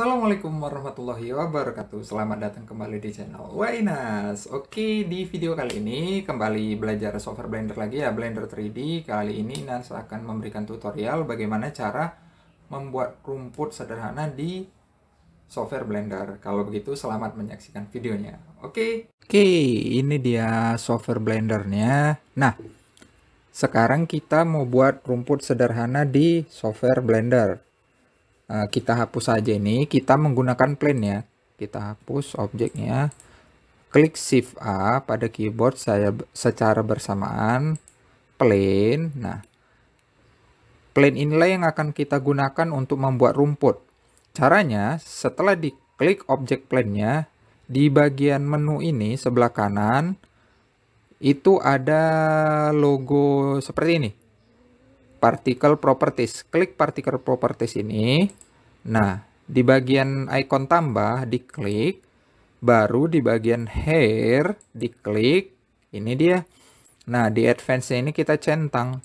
Assalamualaikum warahmatullahi wabarakatuh Selamat datang kembali di channel Wainas Oke, di video kali ini kembali belajar software Blender lagi ya Blender 3D Kali ini Nans akan memberikan tutorial bagaimana cara membuat rumput sederhana di software Blender Kalau begitu selamat menyaksikan videonya Oke Oke, ini dia software Blendernya Nah, sekarang kita mau buat rumput sederhana di software Blender Eh, kita hapus saja ini kita menggunakan plane ya kita hapus objeknya klik shift A pada keyboard saya secara bersamaan plane nah plane inilah yang akan kita gunakan untuk membuat rumput caranya setelah diklik objek plane-nya di bagian menu ini sebelah kanan itu ada logo seperti ini particle properties. Klik particle properties ini. Nah, di bagian icon tambah diklik, baru di bagian hair diklik. Ini dia. Nah, di advance ini kita centang.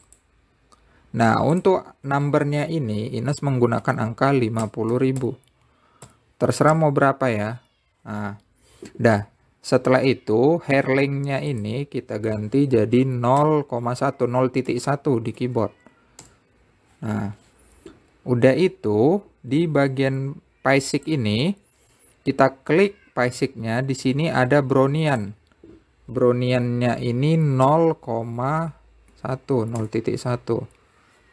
Nah, untuk numbernya ini Ines menggunakan angka 50.000. Terserah mau berapa ya. Nah, dah. Setelah itu, hair length-nya ini kita ganti jadi 0,1, 0.1 di keyboard. Nah, udah itu di bagian paisik ini kita klik paisiknya. di sini ada Brownian. Browniannya ini 0,1 0.1.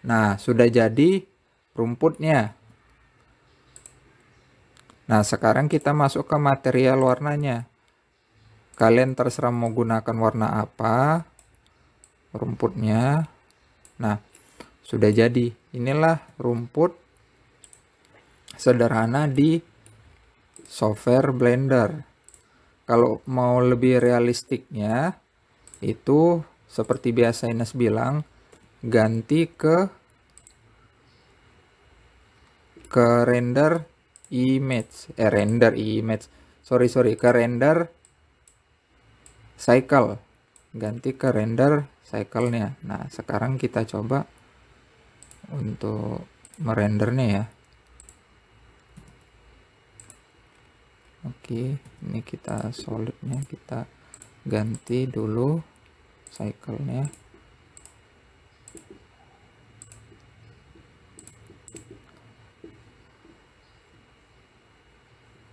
Nah, sudah jadi rumputnya. Nah, sekarang kita masuk ke material warnanya. Kalian terserah mau gunakan warna apa rumputnya. Nah, sudah jadi inilah rumput sederhana di software blender kalau mau lebih realistiknya itu seperti biasa Ines bilang ganti ke ke render image eh render image sorry sorry ke render cycle ganti ke render cycle-nya nah sekarang kita coba untuk merendernya ya oke ini kita solidnya kita ganti dulu cycle-nya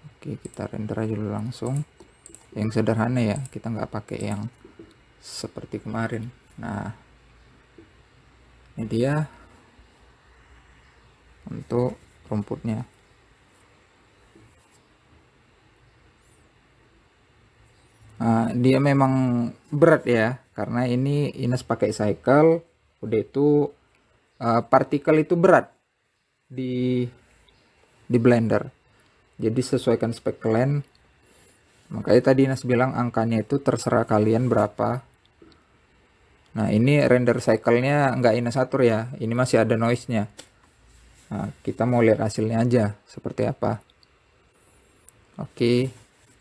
oke kita render aja dulu langsung yang sederhana ya kita nggak pakai yang seperti kemarin nah ini dia untuk rumputnya Uh, dia memang berat ya karena ini Ines pakai cycle udah itu uh, partikel itu berat di di blender jadi sesuaikan spek kalian makanya tadi Ines bilang angkanya itu terserah kalian berapa nah ini render cycle nya nggak Ines atur ya ini masih ada noise nya Nah, kita mau lihat hasilnya aja seperti apa. Oke,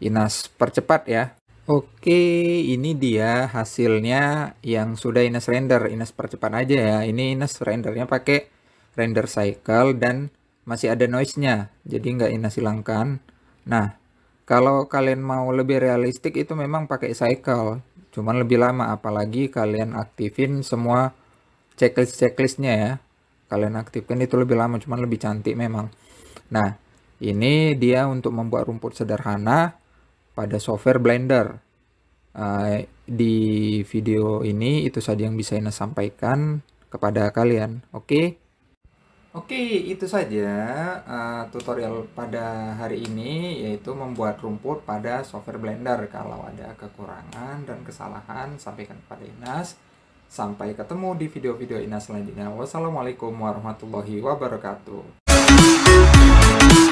Inas percepat ya. Oke, ini dia hasilnya yang sudah inas render. inas percepat aja ya. Ini inas rendernya pakai render cycle dan masih ada noise-nya. Jadi nggak inas hilangkan. Nah, kalau kalian mau lebih realistik itu memang pakai cycle. Cuman lebih lama apalagi kalian aktifin semua checklist-checklistnya ya kalian aktifkan itu lebih lama cuman lebih cantik memang nah ini dia untuk membuat rumput sederhana pada software Blender uh, di video ini itu saja yang bisa saya sampaikan kepada kalian oke okay? Oke, okay, itu saja uh, tutorial pada hari ini yaitu membuat rumput pada software Blender. Kalau ada kekurangan dan kesalahan sampaikan kepada Inas. Sampai ketemu di video-video Ina selanjutnya. Wassalamualaikum warahmatullahi wabarakatuh.